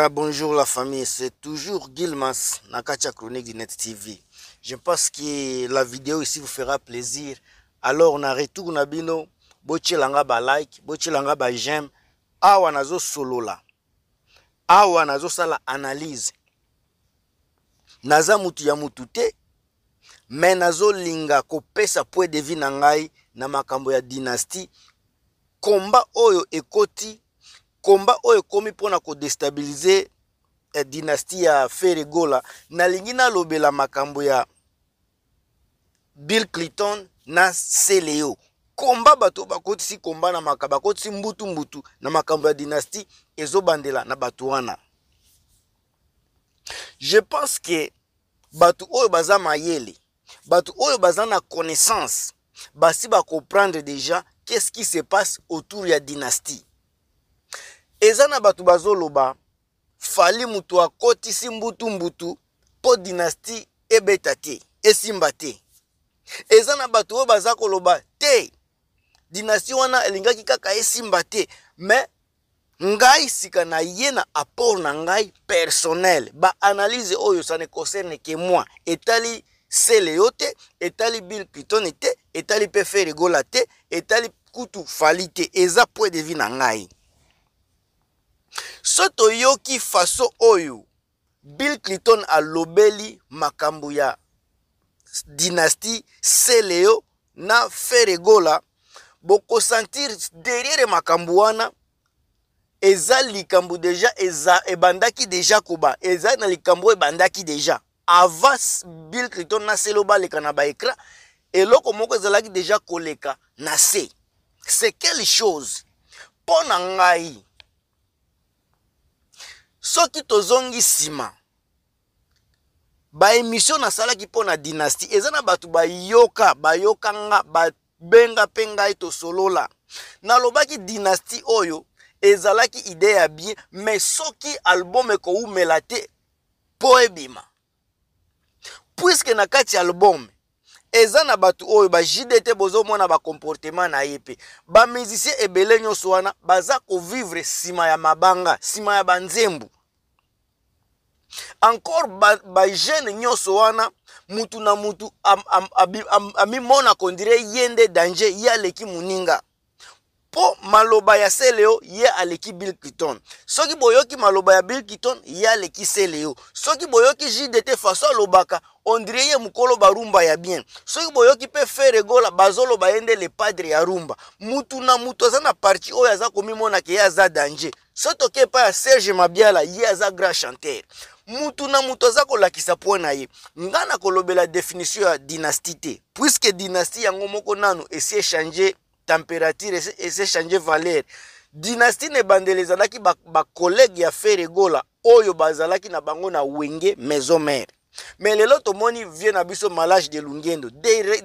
Ah, bonjour la famille, c'est toujours Gilmas Nakacha Chronique de Net TV. Je pense que la vidéo ici vous fera plaisir. Alors on a retour na bino, langa ba like, langa ba j'aime. Awa nazo la, Awa nazo sala analyse. Naza mutu ya mutu te, nazo linga pesa poe de vie na na makambo ya dynastie. Komba oyo ekoti komba oyo ekomi mpona kodestabilize eh, dinasti ya feregola nalingi nalobela makambo ya bill clinton na seleo komba bato bakotisi komba na makambo bakotisi mbutu-mbutu na makambo ya dynastie ezobandela na bato wana je pense ke bato oyo baza mayele bato oyo baza na connaissance basi bakomprendre déjà qu'est-ce qui se passe autour ya dynastie eza na bato bazoloba fali moto akotisi mbutu-mbutu mpo dinasti ebeta te esimba te eza na bato oyo baza koloba te dinasti wana elingaki kaka esimba te me ngai sika na ye na apport na ngai personnel baanalyse oyo ça ne concerne ke moi etali sele yo te etali bill clinton te etali mpe ferigola te etali kutu fali te eza point de vie na ngai so toyoki faso oyo bill clinton alobeli makambo ya dynastie seleo na feregola bokosentir derriere makambo wana eza likambo deja eza ebandaki deja koba eza na likambo ebandaki deja avant bill clinton na selo baleka na baécran eloko moko ezalaki deja koleka na se c'est quelle chose mpo na ngai soki tozongi nsima baemission nasalaki mpo na dynastie eza na bato bayoka bayokanga babenga mpe ngai tosolola nalobaki dynastie oyo ezalaki ide ya bien me soki album ekoumela te mpo ebima puiske na kati ya album eza na bato oyo bajide te bozomona bacomportema na ye mpe bamizisien ebele nyonso wana baza kovivre nsima ya mabanga nsima ya banzembu encore bagene ba nyonso wana mutu na mutu amimonaka ondire ye nde danger ye aleki moninga mpo maloba ya sele yo ye aleki bill clinton soki boyoki maloba ya bill clinton ye aleki sele yo soki boyoki jdt faso alobaka ondire ye mokolo barumba ya bien soki boyoki mpe feregola bazoloba ye nde le padre ya rumba mutu na mutu aza na parti oyo aza komimonaka ye aza danger so toke epai ya serge mabiala ye aza grand chanteur mutu na mutu aza kolakisa mpo na ye nga na kolobela définition ya dynastie te puiske dynastie yango moko nanu esi echange température esi echange valeur dynastie na ebandeli ezalaki bakolege ba ya feregola oyo bazalaki na bango na wenge maison mare mais lelo tomoni vie na biso malage de lungendo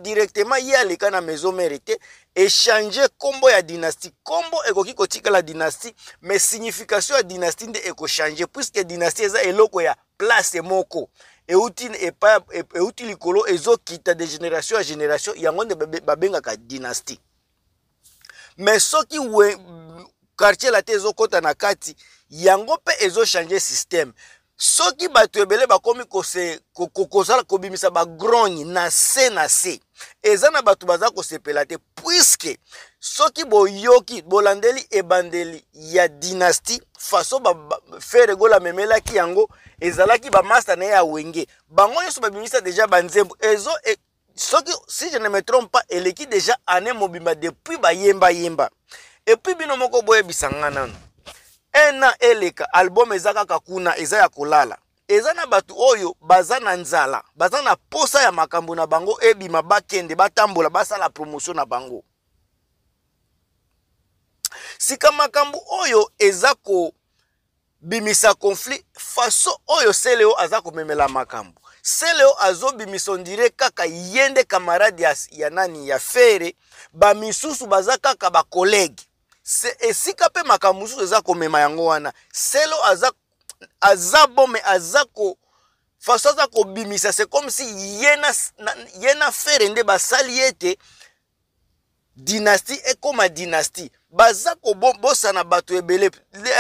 directement ye aleka na maison mare te echange nkombo ya dynastie nkombo ekoki kotikala dynastie mais signification ya dynastie nde ekochange puiske dynastie eza eloko ya place moko euti epa e, euti likolo ezokita de génération ya génération yango nde babengaka dynastie mais soki quartier la te ezokɔta na kati yango mpe ezochange systeme soki bato ebele bakomi kozala kobimisa bagrogne na se na se eza na bato baza kosepela te puiske soki boyoki bolandeli ebandeli ya dynastie faso feregola amemelaki yango ezalaki bamaster na ye ya wenge bango nyonso babimisa deja banzembo ezo e, soki si je ne me trompe pas eleki deja ane mobimba depuis bayembayemba epui bino moko boyebisa nga nano un an eleka album eza kaka kuna eza ya kolala eza na bato oyo baza na nzala baza na posa ya makambo na bango ebima bakende batambola basala promotion na bango sika makambo oyo eza kobimisa conflit faso oyo seleo aza komemela makambo seleo azobimisa ondire kaka ye nde kamarade ya, ya nani ya fere bamisusu baza kaka bakolege se esika mpe makambo mosusu eza komema yango wana selo aza aza bo me aza ko faso aza kobimisa se comme si ye na, ye na fere nde basali ete dynastie ekoma dynastie baza kobosana bato ebele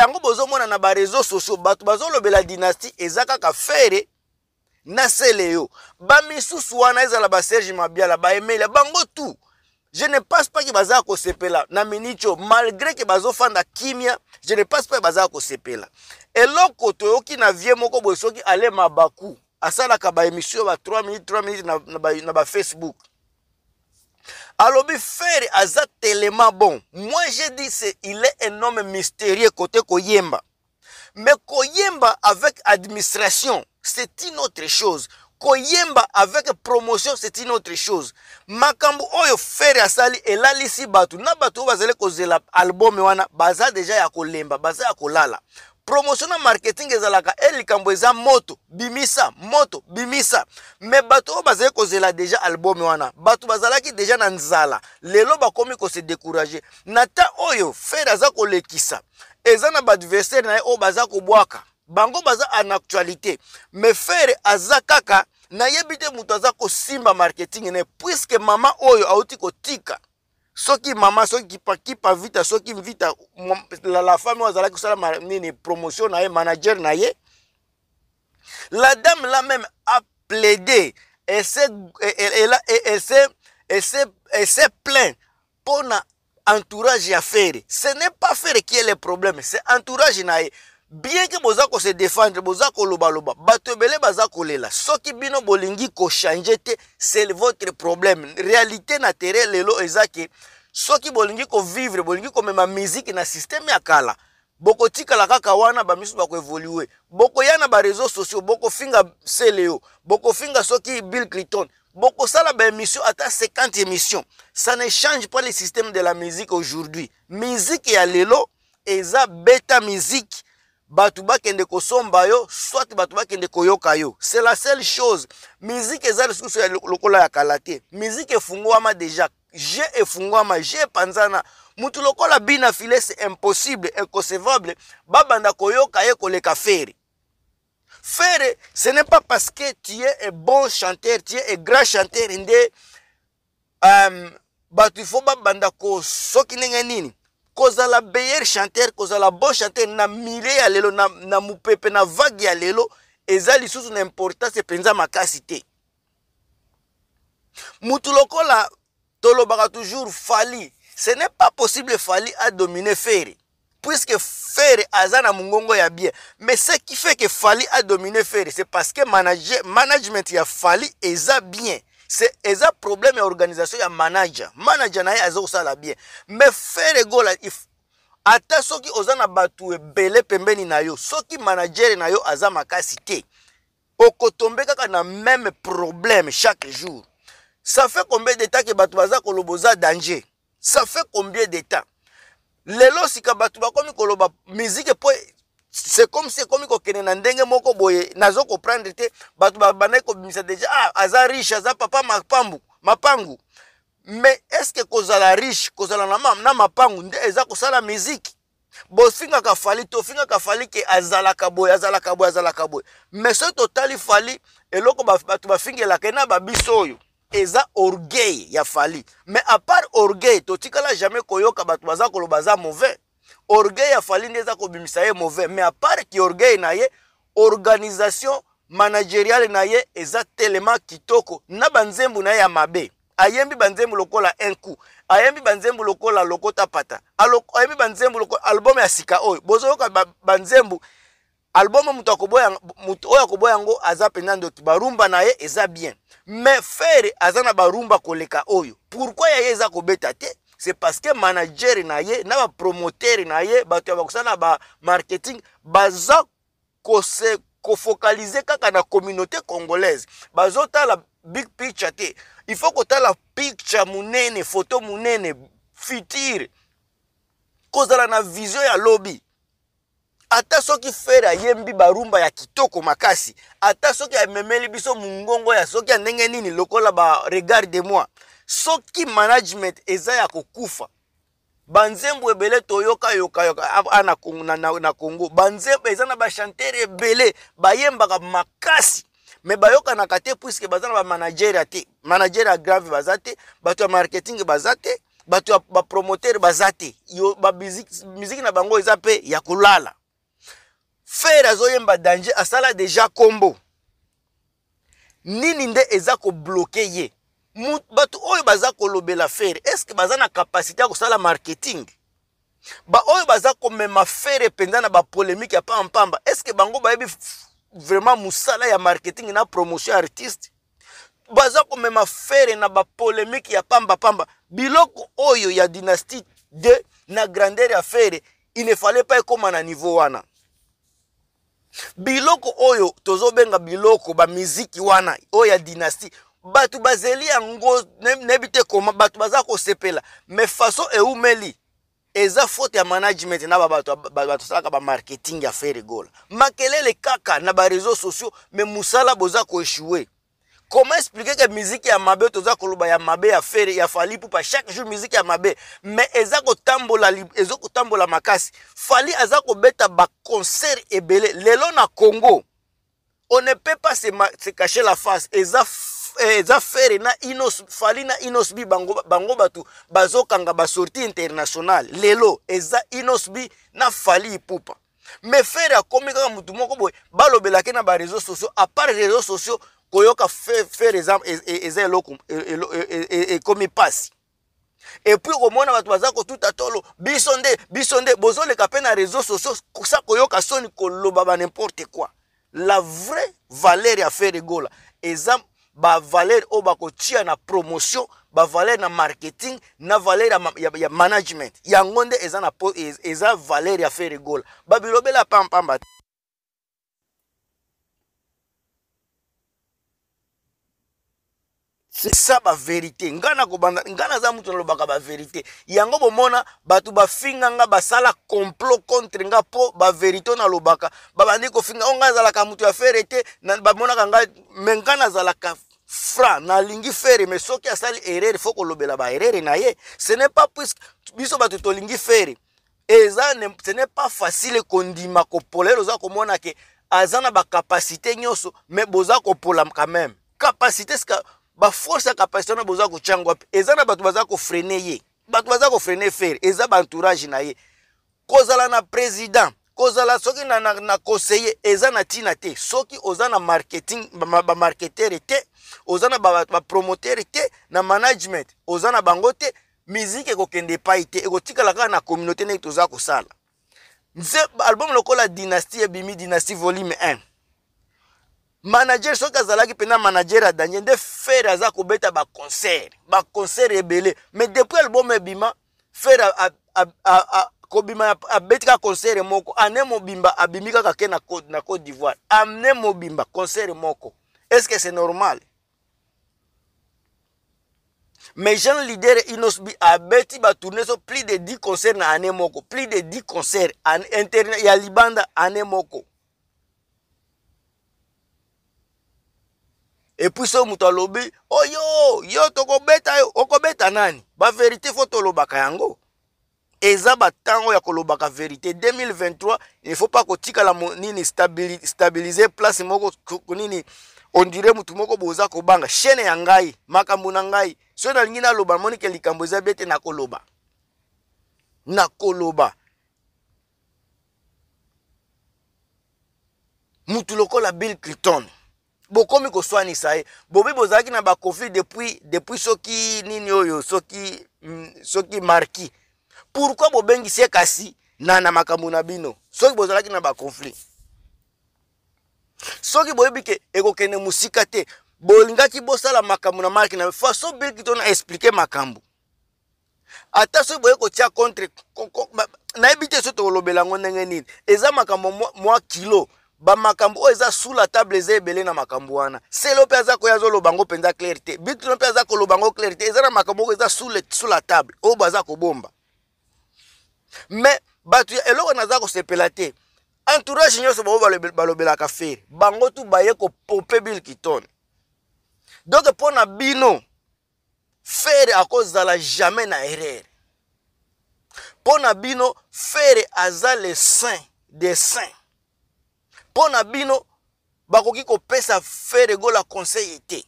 yango bozomona na bareseau sociaux bato bazolobela dynastie eza kaka fere na sele yo bamisusu wana ezala baserge mabiala baemela bango tout Je ne passe pas que baza kosepela na minicho malgré que bazo fanda kimia, je ne passe pas que baza kosepela. Eloko ki na vie moko bosoki ale mabaku, ka ba emission ba 3 minutes 3 minutes na, na, ba, na ba Facebook. Alobi Ferre aza tellement bon. Moi je dis c'est il est un homme mystérieux côté Koyemba. Mais Koyemba avec administration, c'est une autre chose. koyemba avec promotion c'est une autre chose makambo oyo fere asali elalisi bato na bato oyo bazali kozela albome wana baza deja ya kolemba baza ya kolala promotion na marketing ezalaka e likambo eza moto bimisa moto bimisa me bato oyo bazali kozela deja albome wana bato bazalaki deja na nzala lelo bakomi kose décourage na ta oyo fere aza kolekisa eza na baadversaire na ye oyo baza kobwaka bango baza en actualité me fere aza kaka nayebi te mutaza ko simba marketing ne ye puiske mama oyo auti kotika soki mama soki pa vita soki vita la, la femme oyo kusala ma, nini promotion na ye manager na ye la dame la même a plaidé ese ese ese c'est plaint pour na entourage ya ce n'est pas faire qui est le problème c'est entourage na ye bien ke boza kose défendre boza kolobaloba bato ebele baza kolela soki bino bolingi kochange te c'est votre problème réalité na terrain lelo eza ke soki bolingi kovivre bolingi komema miziki na systeme ya kala bokotikala kaka wana bamisu bakoevolue bokoya na bareseau sociaux bokofinga seleo bokofinga soki bill clinton bokosala baémission ata 50 émission ça ne change pas le système de la musique aujourd'hui musique ya lelo eza beta musique bato bakende kosomba yo soit bato bakende koyoka yo c'est la seule chose miziki eza lisusu ya lokola ya kala te miziki efungwama déjà je efungwama je epanzana mutu lokola bina file c'est impossible inconcevable babanda koyoka ye koleka fere fere ce n'est pas parce que tu es un bon chanteur tu es un grand chanteur nde um, bato ifo babanda kosoki ndenge nini kozala beyer chanteur kozala bon chanteur na mile ya lelo na, na mopepe na vague ya lelo eza lisusu na importance mpenza makasi te mutu lokola tolobaka toujours fali ce n'est pas possible fali adomine fere puisque fere aza na mongongo ya bien mais ce qui fait que fali adomine fere c'est parce que manage, management ya fali eza bien se eza problème ya organisation ya manager manager na ye aza kosala bien me fere gola ata soki oza na bato ebele pembeni na yo soki managere na yo aza makasi te okotombe kaka na même problème chaque jour ça fait combien de temps ke bato baza koloba oza danger ça fait combien de temps lelo sika bato bakomi koloba mizike mpo sekomi sekomi kokende na ndenge moko boye nazo koprendre te bato babandaki kobimisa deja ah, aza riche aza papa mapambu mapangu me eske kozala riche kozala na, na mapangu nde eza kosala miziki bofingaka fali tofingaka fali ke azalaka boye azalaka boye azalaka boye me soki totali fali eloko bato bafingelaka ena babiso oyo eza orgueil ya fali me apart orgueil totikala jamais koyoka bato baza koloba aza mauvais orgueil afali nde eza kobimisa ye mauvais mais apart ki orgueil na ye organisation manageriale na ye eza telema kitoko na banzembo na ye ya mabe ayembi banzembo lokola un coup ayembi banzembo lokola lokota pata ayembi banzembo lokola album ya sika oyo bozoyoka banzembo ba album moto oyo akoboya yango aza mpenza ndoki barumba na ye eza bien mais fere aza na barumba koleka oyo pourkui ya ye eza kobeta te c'est parce que manager na ye na bapromoter na ye bato ya bakosala na bamarketing baza kose kofocalize kaka na communauté congolaise bazotala big picture te il faut kotala picture monene photo monene future kozala na vision ya lobby ata soki fere ayembi barumba ya kitoko makasi ata soki amemeli biso mongongo ya soki ya ndenge nini lokola ba regard de moi soki management eza ya kokufa banzembo ebele toyokayokayokana na congo banzembo eza na bachantere ebele bayembaka makasi me bayokanaka te puiske baza na bamanageria te manager ya grave baza te bato ya marketing baza te bato ya bapromoteur baza te bamiziki na bango eza mpe ya kolala fere azoyemba danger asala deja kombo nini nde eza kobloke ye bato oyo baza kolobela fere estce baza na kapasité ya kosala marketing baoyo baza komema fere mpenza na bapolémike ya pampamba estce bango bayebi vraiment mosala ya marketing na promotion artiste baza komema fere na bapolémike ya pambapamba biloko oyo ya dynastie de na grandeur ya fere inefale pa ekóma na niveau wana biloko oyo tozobenga biloko bamiziki wana oyo ya dynastie bato bazeli yango nayebi te koma bato baza kosepela mais façon eumeli eza faute ya management na babato basalaka bamarketing ya ferigola makelele kaka na bareseau sociaux mais mosala boza koeshue comment expliquer ke miziki ya mabe toza koloba ya mabe ya fere ya fali pupa chaque jour miziki ya mabe mais eza kotambola eza kotambola makasi fali aza kobeta baconcert ebele lelo na congo on ne peut pas se, se cacher la face eza Eh, eza fere na inos fali na inosbi bango, bango bato bazokanga basorti internationale lelo eza inosbi na fali ipupa me fere akomi kaka motu moko boye balobelaki na bareseau sociaux apart reseau sociaux koyoka fere eza, e, e, eza eloko e, ekomi mpasi epui komona bato baza kotuta tolo biso nde biso nde bozoleka mpe na reseau sociaux sa koyoka soni koloba banimporte kua la vraie valeur ya fere gola eza bavaleur oyo bakotia na promotion bavaleur na marketing na valeur ya, ya, ya management yango nde eza, na, e, eza valeur ya feregola babilobela pampamba te esa baverité ngai nakobanda ngai naza mutu nalobaka baverité yango bomona bato bafinga nga basala complot contre nga mpo baverité oyo nalobaka babandi kofinga o oh, ngai nazalaka mutu ya fere te bamonaka ngai me ngai nazalaka fra nalingi fere me soki asali erreur fo kolobela baerreur na ye ce n'est pas puisque biso bato tolingi fere eza ce n'est pas facile kondima kopolelo oza komona ke aza na bakapacité nyonso me boza kopola quand même capacité baforce ya kapacité wana boza kocanga wapi eza na bato baza kofrene ye bato baza kofrene fere eza baentourage na ye kozala na président kozala soki na, na, na conseiller eza na ntina te soki oza na marketing bamarketere ba te oza na bapromotere ba te na management oza na bango te miziki ekokende epai te ekotikala kaka na communauté ndenge toza kosala nze album lokola dynastie ebimi dynastie volume 1 manager soki azalaki mpena manager adanje nde fere aza kobeta baconcert baconcert ebele mais depuis album ebima fere kobima abeti kaka concert moko ane mobimba abimi kaka ke na côte, na côte d'ivoire ane mobimba concert moko est ce que c'est normal mais jean lider inosbi abeti batourne so plus de 10 concert na ane moko plus de 10 concert ya libanda ane moko epui so moto alobi oyo oh yo tokobeta yo okobeta nani baverité fo tolobaka yango eza batango ya kolobaka verité 2023 il faut pas kotikala nini stabilize place moko nini ondire mutu moko boza kobanga chaîne ya ngai makambo na ngai so nalingi naloba namoni ke likambo eza bie te nakoloba nakoloba mutu lokola bill clinton bokomi koswanisa ye bobi bozalaki na baconflit depuis depuis soki nini oyo soki mm, soki marki pourkui bobengisi ye kasi na na makambo na bino soki bozalaki na baconflit soki boyebi ke ekokende mosika te bolingaki bosala makambo na marki na faso biliki to na explike makambo ata soki boye kotia contre nayebi te soki tokolobela yango ndenge nini eza makambo mwa kilo mo, bamakambo oyo eza sous la table eza ebele na makambo wana selo mpe aza koya azoloba yango mpenza claire te bituna mpe aza koloba yango claire te eza na makambo oyo eza sous la table oyo baza kobomba me bato ya eloko naza kosepela te entourage nyonso bango balobelaka fere bango tu baye kopompe bill kitone donk mpo na bino fere akozala jamais na erreur mpo na bino fere aza le saint des saints mpo na bino bakoki kopesa fe regola conseil te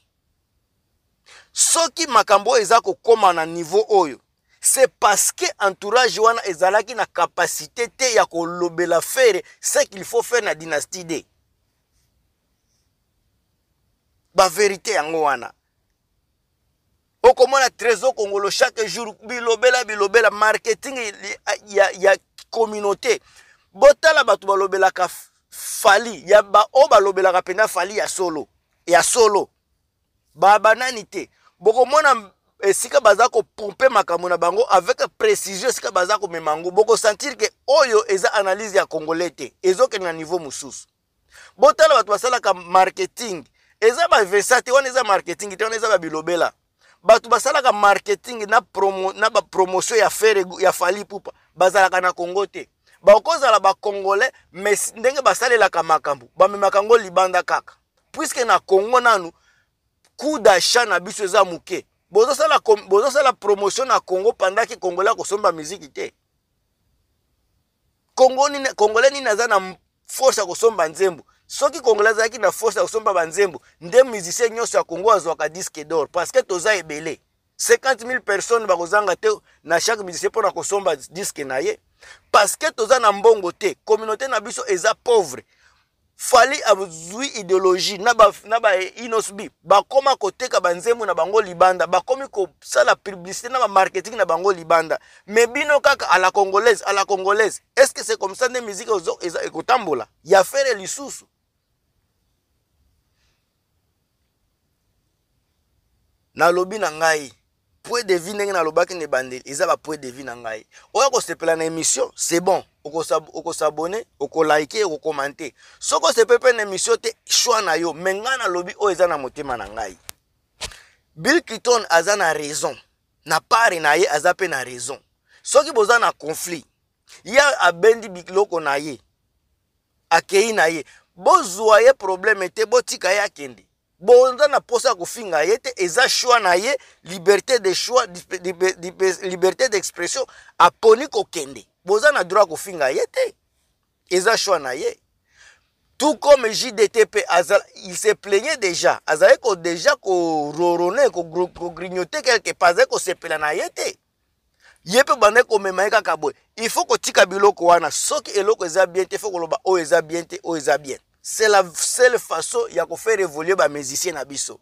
soki makambo oyo eza kokóma na niveau oyo c'est parce que entourage wana ezalaki na kapasité te ya kolobela fere ce qu'il faut faire na dynastie de baverité yango wana okomona trésor kongolo chaque jour bilobela bilobela marketing ya, ya, ya communauté botala bato balobelaka fali ya baoyo balobelaka mpenza fali ya solo ya solo babanani te bokomona eh, esika baza kopompe makambo na bango avec précision esika baza komema yango bokosentir ke oyo eza analyse ya congolais te ezokende na niveau mosusu botala bato basalaka marketing eza bavesa te wana eza marketing te wana eza babilobela bato basalaka marketing na, promo, na bapromotion ya fere ya fali pupa bazalaka na congo te bakozala bacongolais me ndenge basalelaka makambo bamemaka yango libanda kaka puiske na congo nanu coup d'achat na biso eza moke bozosala bozo promotion na congo pandaki congolais akosomba miziki te congolais nini aza na force ya kosomba nzembo soki congolais azalaki na force ya kosomba banzembo nde musicien nyonso ya congo azwaka disque dor parceke toza ebele 50 000 personnes bakozanga te na chaque musicien mpona kosomba diske na ye parce que toza na mbongo te communauté na biso eza pauvre fali azwi idéologie na bainosb ba bakóma koteka banzembo na bango libanda bakómi kosala publicité na bamarketing na bango libanda me bino kaka ala congolaise ala congolaise est ce que c'est comme ça nde musique ekotambola ya fere lisusu nalobi na ngai point de vie ndenge nalobaki na ebandeli eza bapoint de vie na ngai oyo akosepela na émission c'est bon okosabone okolike okokomante soki osepe mpe na émission te shwa na yo me ngai nalobi oyo eza na motema na ngai bill cliton aza na raison na pare na ye aza mpe na raison soki boza na conflit ye abendi biloko na ye akei na ye bozwa ye probleme te botika ye akende boza na mposa ya kofinga ye te eza shwa na ye liberté de shwa liberté d'expression aponi kokende boza na droit ya kofinga ye te eza shwa na ye tout comme jdt mpe il se plaignait déjà azalaki ko déjà kororone kogrignote quelque part azalaki kosepela na ye te ye mpe bandaki komema ye kaka boye il faut kotika biloko wana soki eloko eza bien te fo koloba oyo oh, eza bien te oyo oh, eza bien c'est la seule façon ya kofaire évoluer bamusicien na biso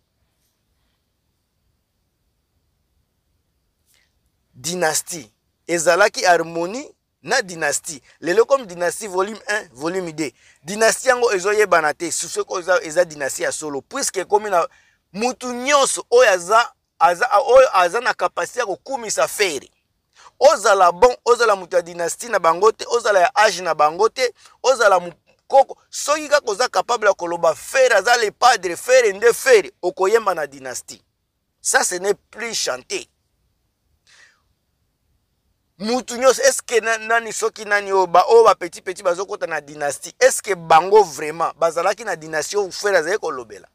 dynastie ezalaki harmonie na dynastie lelo comme dynastie volume 1 volume 2 dynastie yango ezoyebana te sosoko eza, eza dynastie ya solo puiske ekomi na mutu nyonso oyo aza, aza, oyo aza na kapasité ya kokumisa fere ozala bon ozala moto ya dynastie na bango te ozala ya age na bango te ozala koko soki kaka oza kapable ya koloba fere aza le padre fere nde fere okoyemba na dynastie ça ce n'est plus chanter mutu nyonso eske nani soki nani oyo baoyo bapetipeti bazokɔta na dynastie eske bango vraiment bazalaki na dynastie oyo frere azali kolobela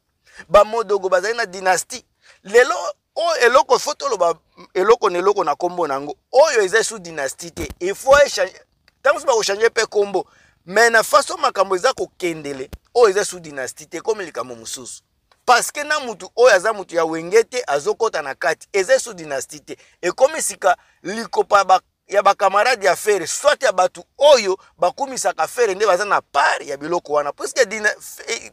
bamodogo bazali na dynastie lelo oyo eloko fo toloba eloko na eloko na nkombo na yango oyo eza esu dynastie te ifo echange ntango so bakochange mpe nkombo me na faso makambo eza kokendele oyo eza su dynastie te ekomi likambo mosusu parceke na mutu oyo aza mutu ya wenge te azokɔta na kati eza su dynastie te ekomi sika likopa ba, ya bakamarade ya fere swate ya bato oyo bakumisaka fere nde baza na part ya biloko wana puiske eh,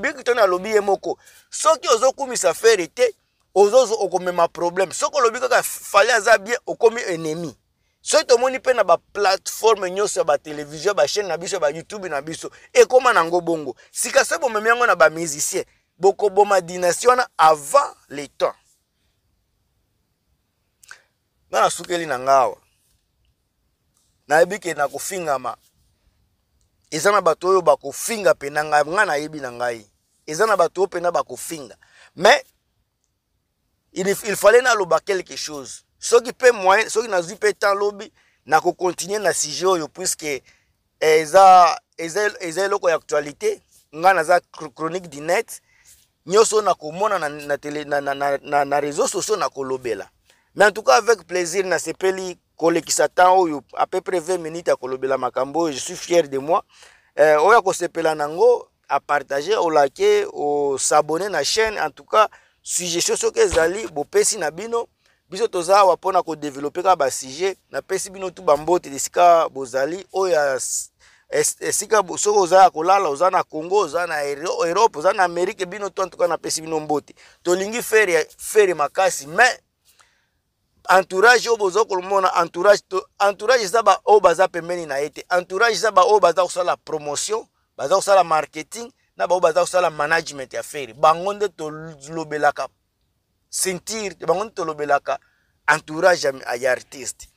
bikitoni alobi ye moko soki ozokumisa fere te okozomema problème soki olobi kaka fale aza bien okomi ennemi soki tomoni mpe na baplateforme nyonso ya batelevizio ya bachaine na biso ya bayoutube na biso ekóma nango bongo sika se bomemi yango na bamusicien bokoboma dynastie wana avant le temps nga nasukeli na nga awa nayebi ke nakofingama eza na bato oyo bakofinga pena ngai nga nayebi na ngai eza na bato oyo mpena bakofinga mais il, il fallait naloba quelque chose soki mpe moyen soki nazwi mpe temps lobi continuer na sujet puisque puiske eh, ça eza eza eloko ya actualité ngai naza chronique du net nyoso nakomona na, na, na, na, na, na, na réseau sociaux nakolobela mais en tout cas avec plaisir n'a kole qui s'attend oyo à peu près 20 minutes kolobela makambo je suis fier de moi euh, oyo sepela nango liker, au s'abonner na chaîne en tout cas suggestion que ezali bopesi na bino biso toza awa mpona kodevelope kaka basujet napesi bino tu bambote esika bozali oyo esika soki oza ya kolala oza na congo oza na europe oza na amerike bino to antuka napesi bino mbote tolingi fere fere makasi mais entourage oyo boza komona entourage entourage eza baoyo baza pembeni na ye te entourage eza baoyo baza kosala promotion baza kosala marketing na baoyo baza kosala management ya fere bango nde tolobelaka sentir bango nitolobelaka entourage ya artiste